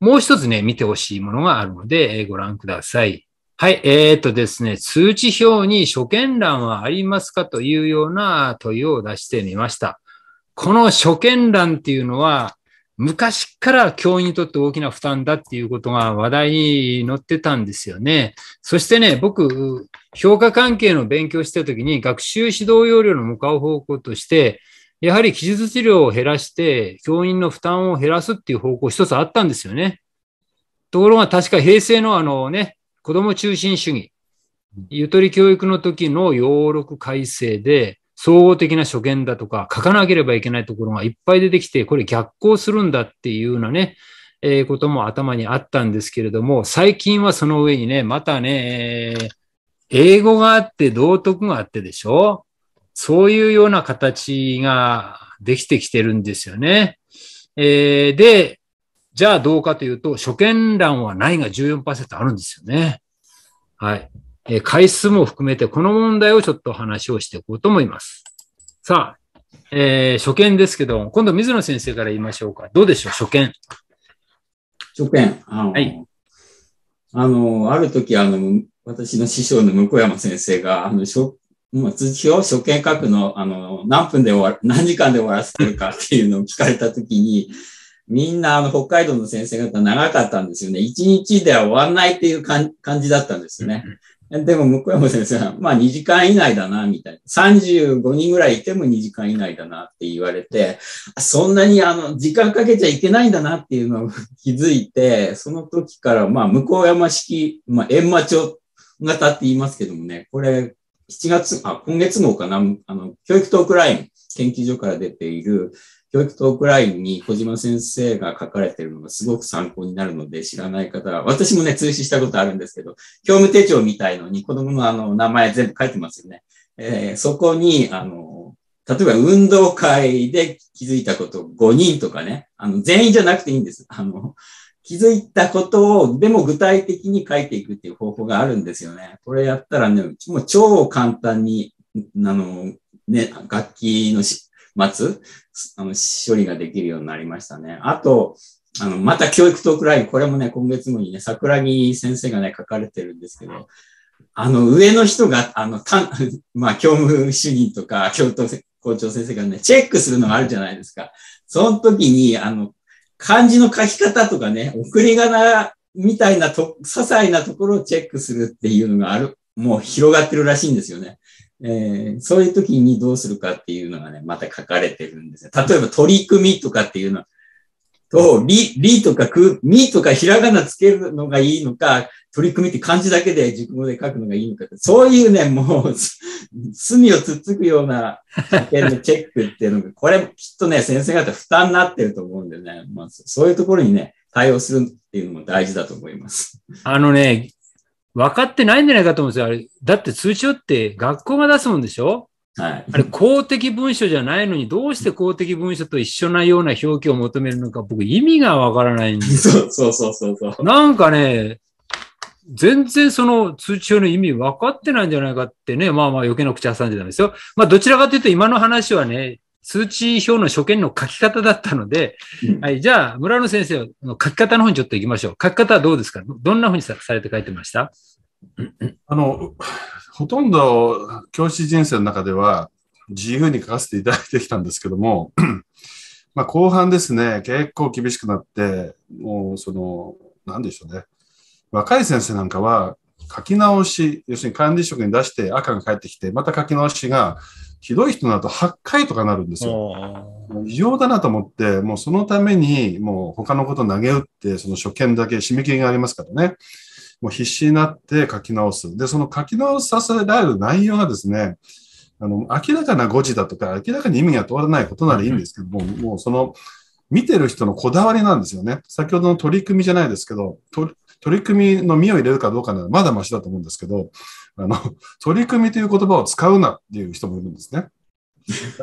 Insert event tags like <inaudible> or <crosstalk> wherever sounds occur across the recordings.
もう一つね、見てほしいものがあるので、ご覧ください。はい。えー、っとですね、通知表に初見欄はありますかというような問いを出してみました。この初見欄っていうのは、昔から教員にとって大きな負担だっていうことが話題に載ってたんですよね。そしてね、僕、評価関係の勉強してた時に学習指導要領の向かう方向として、やはり記述治療を減らして、教員の負担を減らすっていう方向一つあったんですよね。ところが確か平成のあのね、子供中心主義、ゆとり教育の時の要録改正で、総合的な所見だとか、書かなければいけないところがいっぱい出てきて、これ逆行するんだっていうようなね、えー、ことも頭にあったんですけれども、最近はその上にね、またね、英語があって道徳があってでしょそういうような形ができてきてるんですよね。えー、で、じゃあどうかというと、初見欄はないが14%あるんですよね。はい。えー、回数も含めてこの問題をちょっと話をしていこうと思います。さあ、えー、初見ですけど、今度水野先生から言いましょうか。どうでしょう、初見。初見。はい。あの、ある時、あの、私の師匠の向山先生が、あの、初もう通知を初見書くの、あの、何分で終わる、何時間で終わらせてるかっていうのを聞かれたときに、みんなあの北海道の先生方長かったんですよね。一日では終わんないっていう感じだったんですよね。でも向山先生は、まあ2時間以内だな、みたいな。35人ぐらいいても2時間以内だなって言われて、そんなにあの、時間かけちゃいけないんだなっていうのを気づいて、その時から、まあ向山式、まあ閻魔帳型って言いますけどもね、これ7月、あ、今月号かな、あの、教育トークライン、研究所から出ている、教育トークラインに小島先生が書かれているのがすごく参考になるので、知らない方は、私もね、通知したことあるんですけど、教務手帳みたいのに子供のあの、名前全部書いてますよね。えー、そこに、あの、例えば運動会で気づいたこと5人とかね、あの、全員じゃなくていいんです。あの、気づいたことを、でも具体的に書いていくっていう方法があるんですよね。これやったらね、もう超簡単に、あの、ね、楽器のしつ、あの、処理ができるようになりましたね。あと、あの、また教育トークライン、これもね、今月後にね、桜木先生がね、書かれてるんですけど、あの、上の人が、あの、たまあ、教務主任とか、教頭校長先生がね、チェックするのがあるじゃないですか。その時に、あの、漢字の書き方とかね、送り仮名みたいなと、些細なところをチェックするっていうのがある、もう広がってるらしいんですよね。えー、そういう時にどうするかっていうのがね、また書かれてるんですよ。例えば取り組みとかっていうのは、と、り、りとかく、みとかひらがなつけるのがいいのか、取り組みって漢字だけで熟語で書くのがいいのか、そういうね、もう、罪をつっつくようなチェックっていうのが、これきっとね、先生方負担になってると思うんでね、まあ、そういうところにね、対応するっていうのも大事だと思います。あのね、分かってないんじゃないかと思うんですよ。あれ、だって通帳って学校が出すもんでしょはい、あれ公的文書じゃないのにどうして公的文書と一緒なような表記を求めるのか僕意味がわからないんです <laughs> そうそうそうそうなんかね、全然その通知表の意味分かってないんじゃないかってね、まあまあ余計な口挟んでたんですよ。まあどちらかというと今の話はね、通知表の初見の書き方だったので、うん、はい、じゃあ、村野先生の書き方の方にちょっと行きましょう。書き方はどうですかどんなふうにされて書いてましたあの、ほとんど教師人生の中では自由に書かせていただいてきたんですけども、<clears throat> まあ後半ですね、結構厳しくなって、もうその、なんでしょうね。若い先生なんかは書き直し、要するに管理職に出して赤が返ってきて、また書き直しがひどい人だと8回とかなるんですよ。異常だなと思って、もうそのために、もう他のこと投げ打って、その初見だけ締め切りがありますからね。もう必死になって書き直す。で、その書き直させられる内容がですね、あの、明らかな誤字だとか、明らかに意味がわれないことならいいんですけども、もうその、見てる人のこだわりなんですよね。先ほどの取り組みじゃないですけど、取り組みの身を入れるかどうかならまだましだと思うんですけど、あの、取り組みという言葉を使うなっていう人もいるんですね。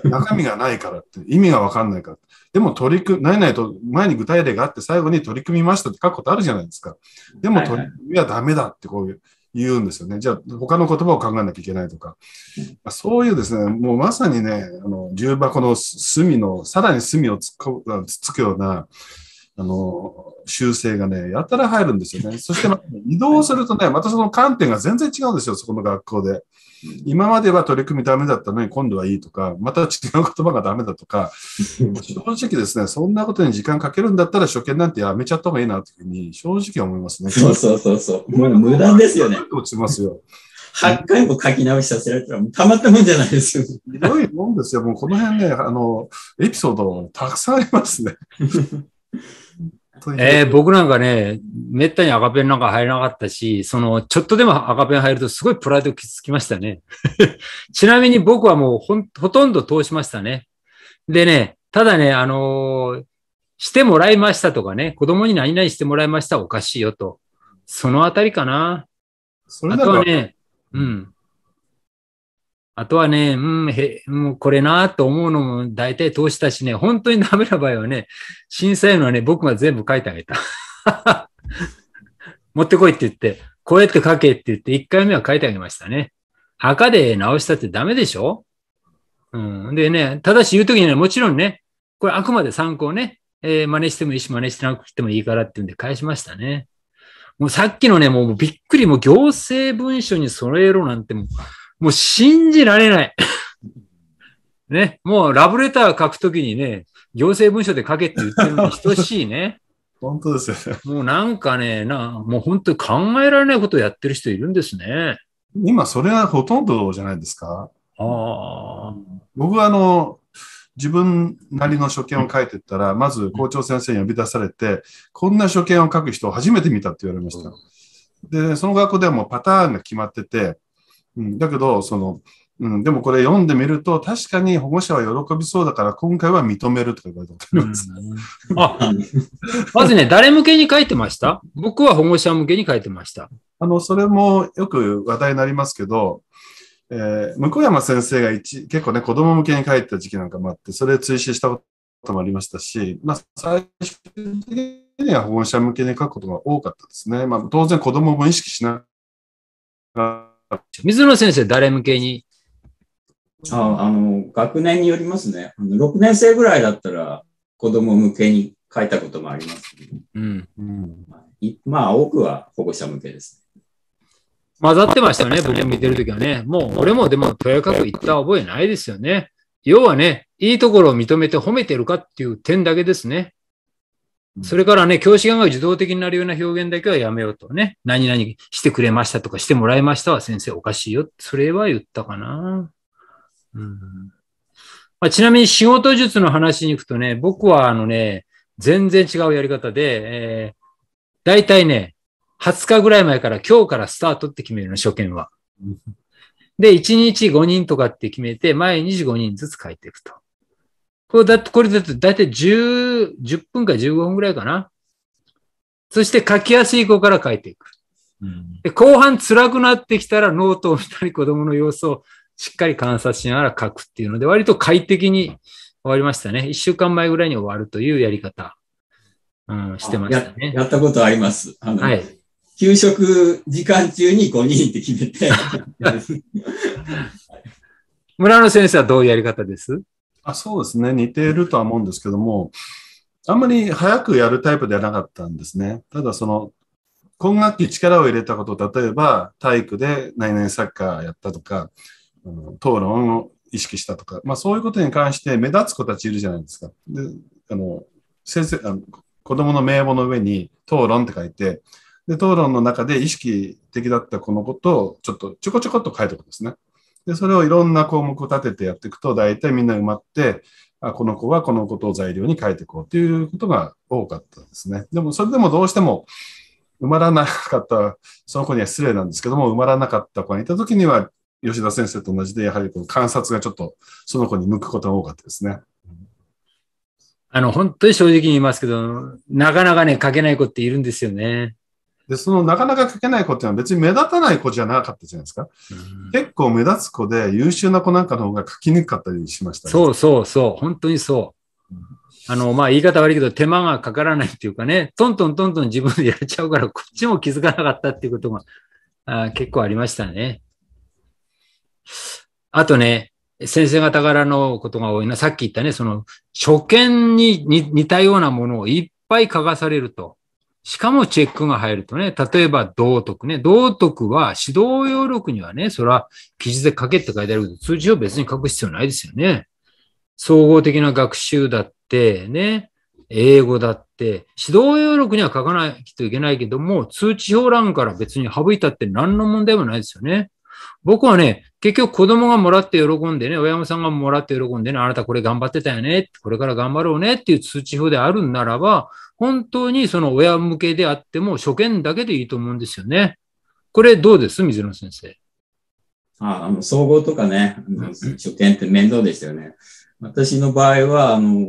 中身がないからって、意味がわかんないからでも取り組、ないないと、前に具体例があって最後に取り組みましたって書くことあるじゃないですか。でも取り組みはダメだってこう言うんですよね。じゃあ他の言葉を考えなきゃいけないとか。そういうですね、もうまさにね、あの、重箱の隅の、さらに隅をつつくような、あの、修正がね、やたら入るんですよね。そして、移動するとね、またその観点が全然違うんですよ、そこの学校で。今までは取り組みダメだったのに今度はいいとか、また違う言葉がダメだとか、正直ですね、そんなことに時間かけるんだったら初見なんてやめちゃった方がいいなというふうに正直思いますね。そうそうそうそう。もう無断ですよね。落ちますよ。8回も書き直しさせられたら、たまったもんじゃないですよ。ひどいもんですよ。もうこの辺ね、あの、エピソードたくさんありますね。えー、僕なんかね、めったに赤ペンなんか入らなかったし、その、ちょっとでも赤ペン入るとすごいプライド傷つきましたね。<laughs> ちなみに僕はもうほほとんど通しましたね。でね、ただね、あのー、してもらいましたとかね、子供に何々してもらいましたおかしいよと。そのあたりかな。それだとはね、うん。あとはね、うん、へ、もうこれなと思うのも大体通したしね、本当にダメな場合はね、審査員のはね、僕が全部書いてあげた。<laughs> 持ってこいって言って、こうやって書けって言って、1回目は書いてあげましたね。墓で直したってダメでしょうん。でね、ただし言うときにね、もちろんね、これあくまで参考ね、えー、真似してもいいし、真似してなくてもいいからっていうんで返しましたね。もうさっきのね、もうびっくり、もう行政文書に揃えろなんてもう、もう信じられない。<laughs> ね、もうラブレター書くときにね、行政文書で書けって言ってるのに等しいね。<laughs> 本当ですよね。もうなんかね、な、もう本当に考えられないことをやってる人いるんですね。今、それはほとんどじゃないですか。ああ。僕はあの、自分なりの所見を書いてったら、まず校長先生に呼び出されて、こんな所見を書く人を初めて見たって言われました。で、その学校ではもうパターンが決まってて、うん、だけど、その、うん、でもこれ読んでみると、確かに保護者は喜びそうだから、今回は認めるとか言われております。あ、まずね、誰向けに書いてました僕は保護者向けに書いてました。あの、それもよく話題になりますけど、えー、向山先生が一結構ね、子供向けに書いてた時期なんかもあって、それ追試したこともありましたし、まあ、最終的には保護者向けに書くことが多かったですね。まあ、当然子供も意識しながら、水野先生、誰向けにああの、学年によりますね。あの6年生ぐらいだったら子供向けに書いたこともあります、ね、うん。うん、まあ、多くは保護者向けです混ざってましたね、僕見てるときはね。もう、俺もでも、とやかく言った覚えないですよね。要はね、いいところを認めて褒めてるかっていう点だけですね。それからね、教師側が自動的になるような表現だけはやめようとね。何々してくれましたとかしてもらいましたは先生おかしいよ。それは言ったかな。うんまあ、ちなみに仕事術の話に行くとね、僕はあのね、全然違うやり方で、えー、大体ね、20日ぐらい前から今日からスタートって決めるの、初見は。で、1日5人とかって決めて、前25人ずつ書いていくと。これだって、これだとだいたい10、10分か15分ぐらいかな。そして書きやすい子から書いていく。うん、で後半辛くなってきたらノートを見たり子供の様子をしっかり観察しながら書くっていうので、割と快適に終わりましたね。一週間前ぐらいに終わるというやり方、うん、してましたねや。やったことあります。あのはい。給食時間中に5人って決めて。<laughs> 村野先生はどういうやり方ですあそうですね。似ているとは思うんですけども、あんまり早くやるタイプではなかったんですね。ただその、今学期力を入れたこと、例えば体育で内々サッカーやったとか、討論を意識したとか、まあそういうことに関して目立つ子たちいるじゃないですか。で、あの、先生、あの子供の名簿の上に討論って書いて、で、討論の中で意識的だったこのことをちょっとちょこちょこっと書いておくんですね。で、それをいろんな項目を立ててやっていくと、大体みんな埋まって、あこの子はこのことを材料に書いていこうということが多かったんですね。でも、それでもどうしても埋まらなかった、その子には失礼なんですけども、埋まらなかった子がいたときには、吉田先生と同じで、やはりこの観察がちょっとその子に向くことが多かったですね。あの、本当に正直に言いますけど、なかなかね、書けない子っているんですよね。で、そのなかなか書けない子っていうのは別に目立たない子じゃなかったじゃないですか。結構目立つ子で優秀な子なんかの方が書きにくかったりしました、ね、そうそうそう、本当にそう。あの、まあ、言い方悪いけど手間がかからないっていうかね、トントントントン自分でやっちゃうからこっちも気づかなかったっていうことがあ結構ありましたね。あとね、先生方からのことが多いな。さっき言ったね、その、初見に似たようなものをいっぱい書かされると。しかもチェックが入るとね、例えば道徳ね、道徳は指導要録にはね、それは記事で書けって書いてあるけど、通知を別に書く必要ないですよね。総合的な学習だってね、英語だって、指導要録には書かないといけないけども、通知表欄から別に省いたって何の問題もないですよね。僕はね、結局子供がもらって喜んでね、親御さんがもらって喜んでね、あなたこれ頑張ってたよね、これから頑張ろうねっていう通知表であるんならば、本当にその親向けであっても、初見だけでいいと思うんですよね。これどうです水野先生。ああの、総合とかね、初見って面倒でしたよね。私の場合は、あの、も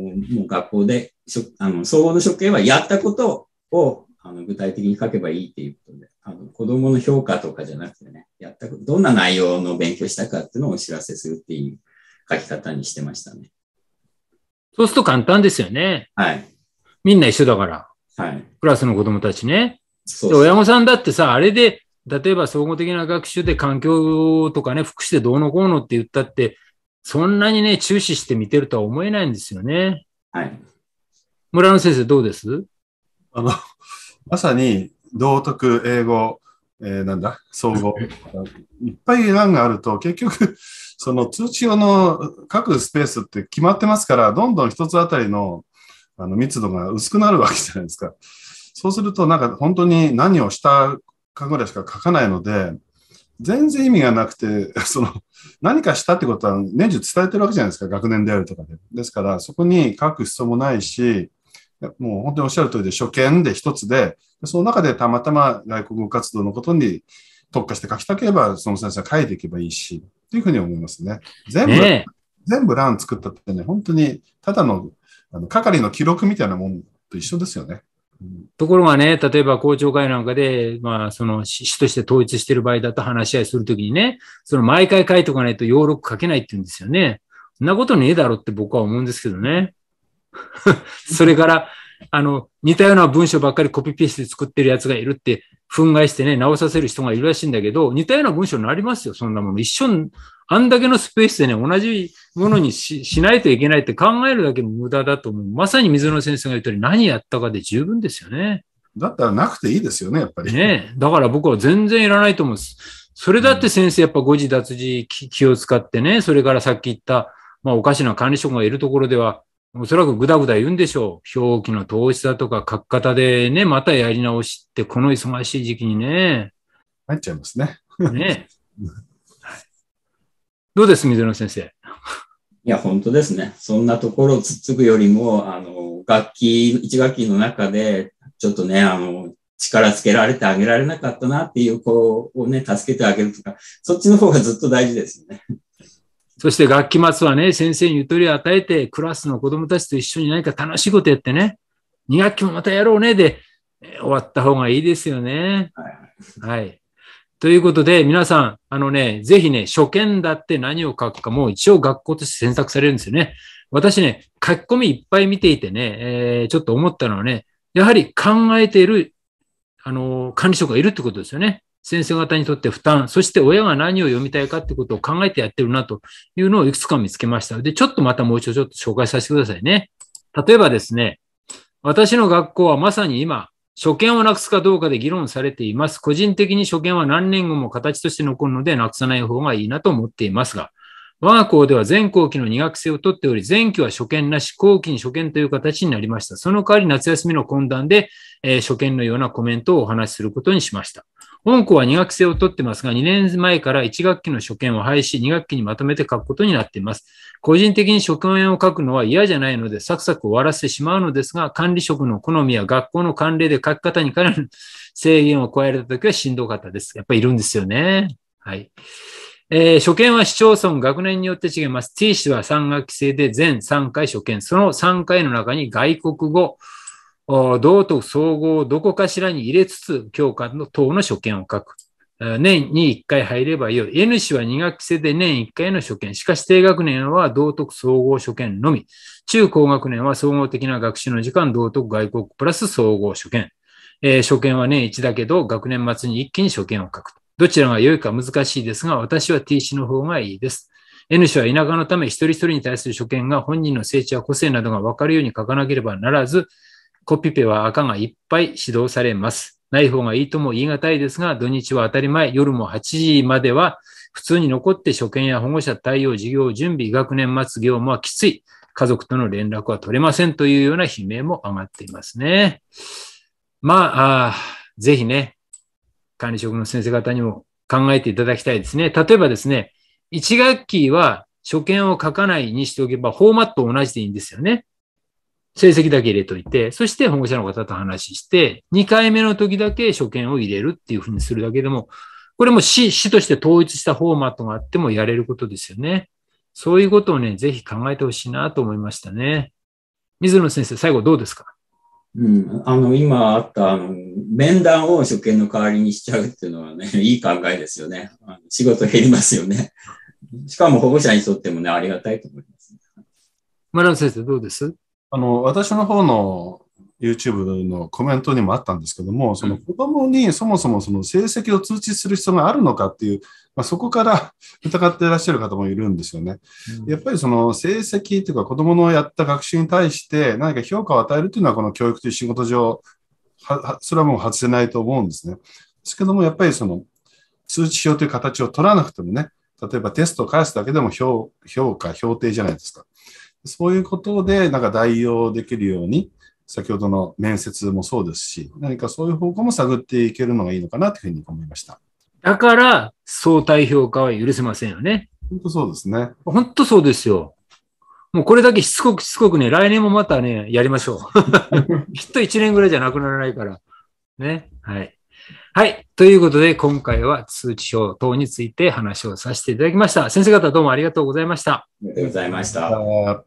う学校で、あの総合の初見はやったことをあの具体的に書けばいいっていうことで、あの子供の評価とかじゃなくてね、やったどんな内容の勉強したかっていうのをお知らせするっていう書き方にしてましたね。そうすると簡単ですよね。はい。みんな一緒だから。はい。クラスの子供たちね。そう親御さんだってさ、あれで、例えば総合的な学習で環境とかね、福祉でどうのこうのって言ったって、そんなにね、注視して見てるとは思えないんですよね。はい。村野先生どうですあの、まさに道徳、英語、えー、なんだ、総合。いっぱい欄があると、結局、その通知用の各スペースって決まってますから、どんどん一つあたりのあの密度が薄くなるわけじゃないですか。そうすると、なんか本当に何をしたかぐらいしか書かないので、全然意味がなくて、その、何かしたってことは年中伝えてるわけじゃないですか、学年であるとかで。ですから、そこに書く必要もないし、もう本当におっしゃる通りで、初見で一つで、その中でたまたま外国語活動のことに特化して書きたければ、その先生は書いていけばいいし、というふうに思いますね。全部、ね、全部欄作ったってね、本当にただのあの係の記録みたいなもんと一緒ですよね。ところがね、例えば公聴会なんかで、まあ、その、市として統一してる場合だと話し合いするときにね、その毎回書いとかないと要録書けないって言うんですよね。そんなことねえだろって僕は思うんですけどね。<laughs> それから、あの、似たような文章ばっかりコピペして作ってるやつがいるって、憤慨してね、直させる人がいるらしいんだけど、似たような文章になりますよ、そんなもの。一緒あんだけのスペースでね、同じものにし <laughs> しないといけないって考えるだけ無駄だと思う。まさに水野先生が言ったように、何やったかで十分ですよね。だったらなくていいですよね、やっぱり。ねだから僕は全然いらないと思うんです。それだって先生、やっぱ誤字脱字気を使ってね、それからさっき言った、まあおかしな管理職がいるところでは、おそらくぐだぐだ言うんでしょう。表記の投資だとか書き方でね、またやり直しって、この忙しい時期にね。入っちゃいますね。ね。どうです、水野先生。いや、本当ですね。そんなところをつっつくよりも、あの、楽器、一楽器の中で、ちょっとね、あの、力つけられてあげられなかったなっていう子をね、助けてあげるとか、そっちの方がずっと大事ですよね。そして学期末はね、先生にゆとりを与えて、クラスの子供たちと一緒に何か楽しいことやってね、2学期もまたやろうねで、えー、終わった方がいいですよね。はい。はい。ということで、皆さん、あのね、ぜひね、初見だって何を書くかも一応学校として選択されるんですよね。私ね、書き込みいっぱい見ていてね、えー、ちょっと思ったのはね、やはり考えている、あの管理職がいるってことですよね。先生方にとって負担、そして親が何を読みたいかってことを考えてやってるなというのをいくつか見つけました。で、ちょっとまたもう一度ちょっと紹介させてくださいね。例えばですね、私の学校はまさに今、初見をなくすかどうかで議論されています。個人的に初見は何年後も形として残るのでなくさない方がいいなと思っていますが、我が校では全校期の2学生をとっており、前期は初見なし、後期に初見という形になりました。その代わり夏休みの懇談で、えー、初見のようなコメントをお話しすることにしました。本校は2学生を取ってますが、2年前から1学期の初見を廃止、2学期にまとめて書くことになっています。個人的に初見を書くのは嫌じゃないので、サクサク終わらせてしまうのですが、管理職の好みや学校の慣例で書き方にかなり <laughs> 制限を加えるたときはしんどかったです。やっぱりいるんですよね。はい。えー、初見は市町村、学年によって違います。T 氏は3学期制で全3回初見。その3回の中に外国語、道徳総合をどこかしらに入れつつ、教官の党の所見を書く。年に1回入ればよい。N 氏は2学期制で年1回の所見。しかし低学年は道徳総合所見のみ。中高学年は総合的な学習の時間、道徳外国プラス総合所見。えー、所見は年1だけど、学年末に一気に所見を書く。どちらが良いか難しいですが、私は T 氏の方がいいです。N 氏は田舎のため一人一人に対する所見が本人の成地や個性などが分かるように書かなければならず、コピペは赤がいっぱい指導されます。ない方がいいとも言い難いですが、土日は当たり前、夜も8時までは普通に残って初見や保護者対応、事業準備、学年末業務はきつい。家族との連絡は取れませんというような悲鳴も上がっていますね。まあ、あぜひね、管理職の先生方にも考えていただきたいですね。例えばですね、1学期は初見を書かないにしておけば、フォーマット同じでいいんですよね。成績だけ入れといて、そして保護者の方と話して、2回目の時だけ所見を入れるっていうふうにするだけでも、これも市、市として統一したフォーマットがあってもやれることですよね。そういうことをね、ぜひ考えてほしいなと思いましたね。水野先生、最後どうですかうん、あの、今あった、あの、面談を所見の代わりにしちゃうっていうのはね、<laughs> いい考えですよね。あの仕事減りますよね。しかも保護者にとってもね、ありがたいと思います、村野先生、どうですあの、私の方の YouTube のコメントにもあったんですけども、その子供にそもそもその成績を通知する必要があるのかっていう、まあ、そこから <laughs> 疑っていらっしゃる方もいるんですよね。やっぱりその成績というか子供のやった学習に対して何か評価を与えるというのはこの教育という仕事上、それはもう外せないと思うんですね。ですけども、やっぱりその通知表という形を取らなくてもね、例えばテストを返すだけでも評価、評定じゃないですか。そういうことで、なんか代用できるように、先ほどの面接もそうですし、何かそういう方向も探っていけるのがいいのかなというふうに思いました。だから、相対評価は許せませんよね。本当そうですね。本当そうですよ。もうこれだけしつこくしつこくね、来年もまたね、やりましょう。<laughs> きっと1年ぐらいじゃなくならないから。ね。はい。はい。ということで、今回は通知表等について話をさせていただきました。先生方どうもありがとうございました。ありがとうございました。